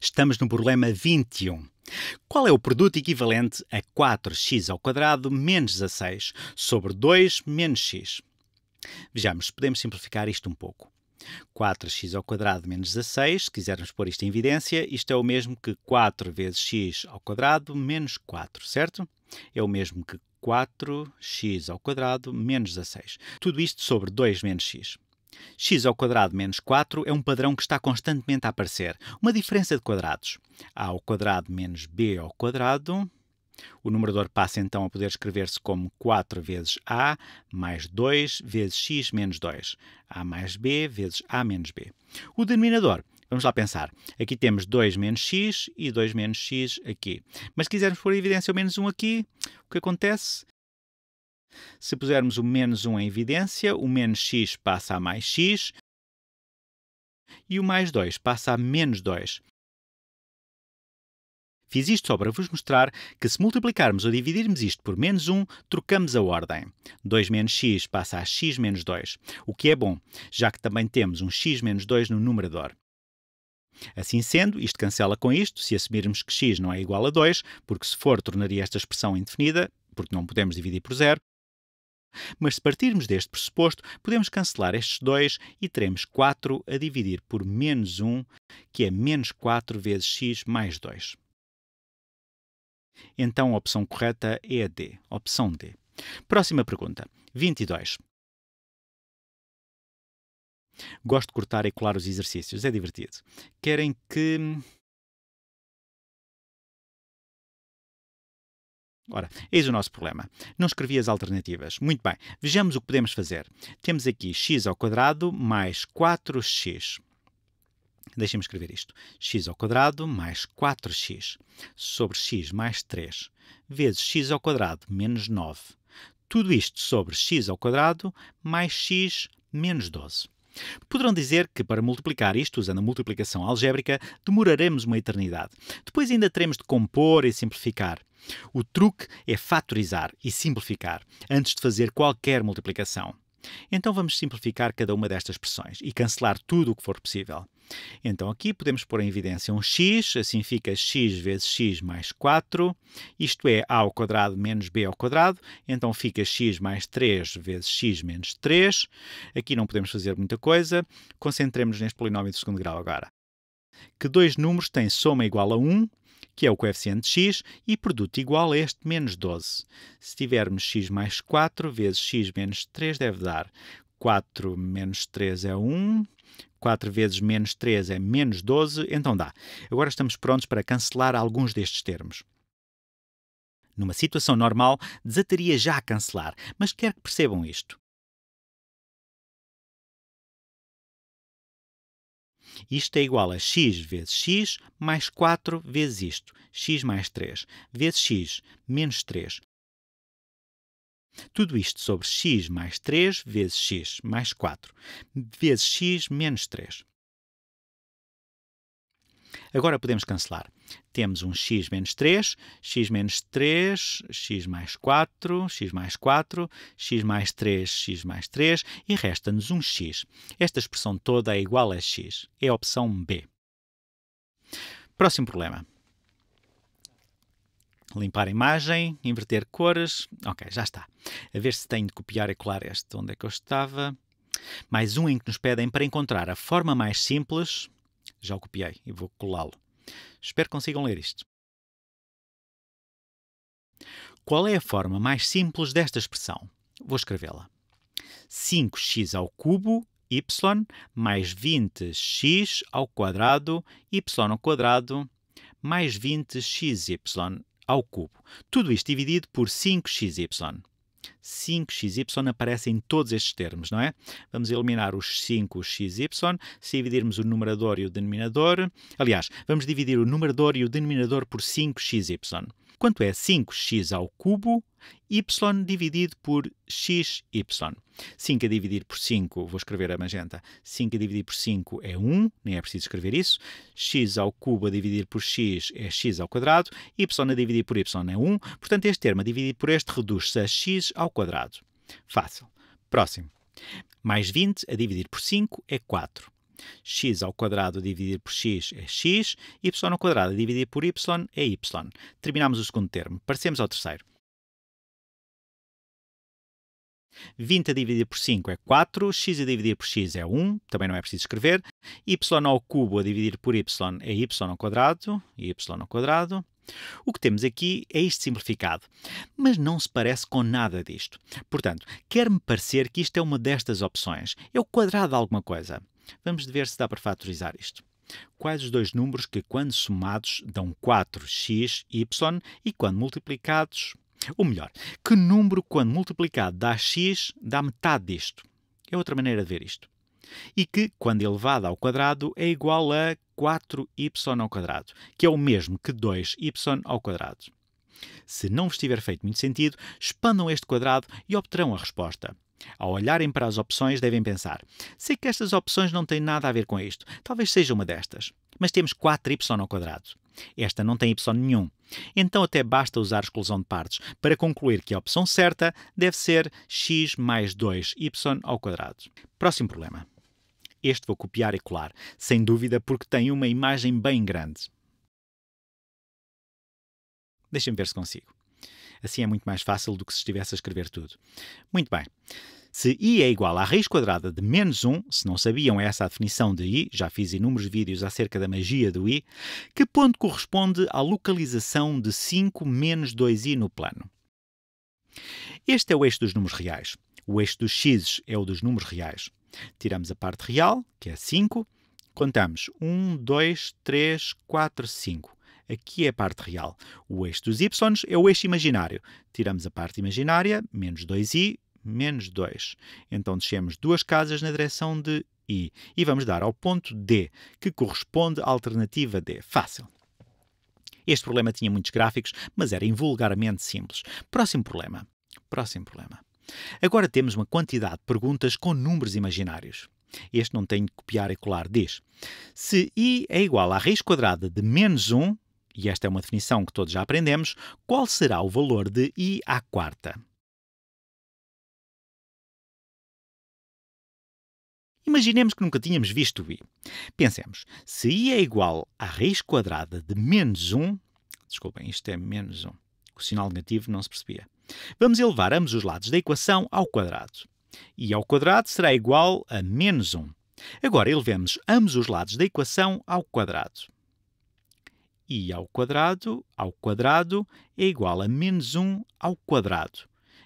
Estamos no problema 21. Qual é o produto equivalente a 4x ao quadrado menos 16 sobre 2 menos x? Vejamos, podemos simplificar isto um pouco. 4x ao quadrado menos 16, se quisermos pôr isto em evidência, isto é o mesmo que 4 vezes x ao quadrado menos 4, certo? É o mesmo que 4x ao quadrado menos 16. Tudo isto sobre 2 menos x x ao quadrado menos 4 é um padrão que está constantemente a aparecer, uma diferença de quadrados. a ao quadrado menos b ao quadrado. O numerador passa então a poder escrever-se como 4 vezes a mais 2 vezes x menos 2. a mais b vezes a menos b. O denominador Vamos lá pensar. Aqui temos 2 menos x e 2 menos x aqui. Mas se quisermos pôr evidência ao menos 1 aqui, o que acontece se pusermos o menos 1 em evidência, o menos x passa a mais x e o mais 2 passa a menos 2. Fiz isto só para vos mostrar que se multiplicarmos ou dividirmos isto por menos 1, trocamos a ordem. 2 menos x passa a x menos 2, o que é bom, já que também temos um x menos 2 no numerador. Assim sendo, isto cancela com isto, se assumirmos que x não é igual a 2, porque se for tornaria esta expressão indefinida, porque não podemos dividir por zero, mas se partirmos deste pressuposto, podemos cancelar estes dois e teremos 4 a dividir por menos 1, que é menos 4 vezes x mais 2. Então a opção correta é a D, opção D. Próxima pergunta, 22. Gosto de cortar e colar os exercícios, é divertido. Querem que Ora, eis o nosso problema. Não escrevi as alternativas. Muito bem, vejamos o que podemos fazer. Temos aqui x ao quadrado mais 4x. Deixem-me escrever isto. x ao quadrado mais 4x sobre x mais 3 vezes x ao quadrado menos 9. Tudo isto sobre x ao quadrado mais x menos 12. Poderão dizer que para multiplicar isto, usando a multiplicação algébrica, demoraremos uma eternidade. Depois ainda teremos de compor e simplificar. O truque é fatorizar e simplificar antes de fazer qualquer multiplicação. Então vamos simplificar cada uma destas expressões e cancelar tudo o que for possível. Então aqui podemos pôr em evidência um x, assim fica x vezes x mais 4, isto é a ao quadrado menos b ao quadrado, então fica x mais 3 vezes x menos 3. Aqui não podemos fazer muita coisa, concentremos-nos neste polinómio de segundo grau agora. Que dois números têm soma igual a 1 que é o coeficiente x, e produto igual a este menos 12. Se tivermos x mais 4 vezes x menos 3 deve dar 4 menos 3 é 1, 4 vezes menos 3 é menos 12, então dá. Agora estamos prontos para cancelar alguns destes termos. Numa situação normal, desataria já a cancelar, mas quero que percebam isto. Isto é igual a x vezes x mais 4 vezes isto, x mais 3, vezes x menos 3. Tudo isto sobre x mais 3 vezes x mais 4, vezes x menos 3. Agora podemos cancelar. Temos um x menos 3, x menos 3, x mais 4, x mais 4, x mais 3, x mais 3 e resta-nos um x. Esta expressão toda é igual a x. É a opção B. Próximo problema. Limpar a imagem, inverter cores. Ok, já está. A ver se tenho de copiar e colar este. Onde é que eu estava? Mais um em que nos pedem para encontrar a forma mais simples já o copiei e vou colá-lo. Espero que consigam ler isto. Qual é a forma mais simples desta expressão? Vou escrevê-la. 5x ao cubo y mais 20x ao quadrado y ao quadrado mais 20xy ao cubo. Tudo isto dividido por 5xy. 5xy aparecem todos estes termos, não é? Vamos eliminar os 5xy. Se dividirmos o numerador e o denominador, aliás, vamos dividir o numerador e o denominador por 5xy quanto é 5x ao cubo, y dividido por xy. 5 a dividir por 5, vou escrever a magenta, 5 a dividir por 5 é 1, nem é preciso escrever isso, x ao cubo a dividir por x é x ao quadrado, y a dividir por y é 1, portanto este termo a dividir por este reduz-se a x ao quadrado. Fácil. Próximo. Mais 20 a dividir por 5 é 4 x ao quadrado dividido por x é x, y ao quadrado dividido por y é y. Terminamos o segundo termo. Passemos ao terceiro. 20 a dividir por 5 é 4, x a dividir por x é 1, também não é preciso escrever, y ao cubo a dividir por y é y ao quadrado, y ao quadrado. O que temos aqui é isto simplificado, mas não se parece com nada disto. Portanto, quer-me parecer que isto é uma destas opções, é o quadrado de alguma coisa. Vamos ver se dá para fatorizar isto. Quais os dois números que, quando somados, dão 4x, y e quando multiplicados, ou melhor, que número, quando multiplicado, dá x, dá metade disto? É outra maneira de ver isto. E que, quando elevado ao quadrado, é igual a 4y ao quadrado, que é o mesmo que 2y ao quadrado. Se não vos tiver feito muito sentido, expandam este quadrado e obterão a resposta. Ao olharem para as opções, devem pensar: sei que estas opções não têm nada a ver com isto, talvez seja uma destas. Mas temos 4y ao quadrado. Esta não tem y nenhum. Então até basta usar exclusão de partes para concluir que a opção certa deve ser x mais 2y ao quadrado. Próximo problema. Este vou copiar e colar, sem dúvida porque tem uma imagem bem grande. Deixem-me ver se consigo. Assim é muito mais fácil do que se estivesse a escrever tudo. Muito bem. Se i é igual à raiz quadrada de menos 1, se não sabiam essa definição de i, já fiz inúmeros vídeos acerca da magia do i, que ponto corresponde à localização de 5 menos 2i no plano? Este é o eixo dos números reais. O eixo dos x é o dos números reais. Tiramos a parte real, que é 5, contamos 1, 2, 3, 4, 5. Aqui é a parte real. O eixo dos y é o eixo imaginário. Tiramos a parte imaginária, menos 2i, menos 2. Então descemos duas casas na direção de i. E vamos dar ao ponto D, que corresponde à alternativa D. Fácil. Este problema tinha muitos gráficos, mas era invulgarmente simples. Próximo problema. Próximo problema. Agora temos uma quantidade de perguntas com números imaginários. Este não tenho que copiar e colar. Diz: se i é igual à raiz quadrada de menos 1, e esta é uma definição que todos já aprendemos, qual será o valor de i à quarta? Imaginemos que nunca tínhamos visto i. Pensemos, se i é igual à raiz quadrada de menos 1, desculpem, isto é menos 1, o sinal negativo não se percebia. Vamos elevar ambos os lados da equação ao quadrado. i ao quadrado será igual a menos 1. Agora elevemos ambos os lados da equação ao quadrado i ao quadrado ao quadrado é igual a menos 1 ao quadrado.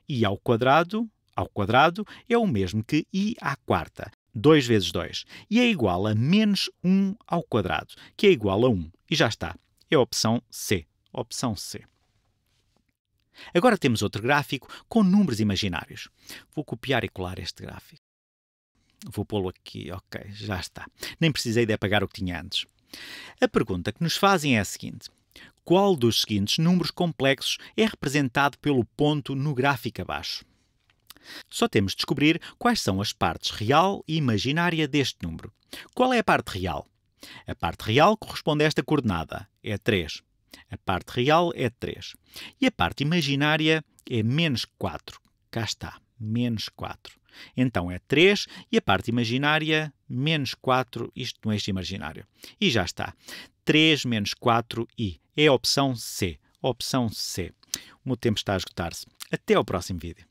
i ao quadrado ao quadrado é o mesmo que i à quarta, 2 vezes 2, e é igual a menos 1 ao quadrado, que é igual a 1. E já está. É a opção C. Opção C. Agora temos outro gráfico com números imaginários. Vou copiar e colar este gráfico. Vou pô-lo aqui, ok, já está. Nem precisei de apagar o que tinha antes. A pergunta que nos fazem é a seguinte: qual dos seguintes números complexos é representado pelo ponto no gráfico abaixo? Só temos de descobrir quais são as partes real e imaginária deste número. Qual é a parte real? A parte real corresponde a esta coordenada, é 3. A parte real é 3. E a parte imaginária é menos 4. Cá está, menos 4. Então é 3 e a parte imaginária menos 4, isto no é eixo imaginário. E já está. 3 menos 4i é a opção C. Opção C. O meu tempo está a esgotar-se. Até ao próximo vídeo.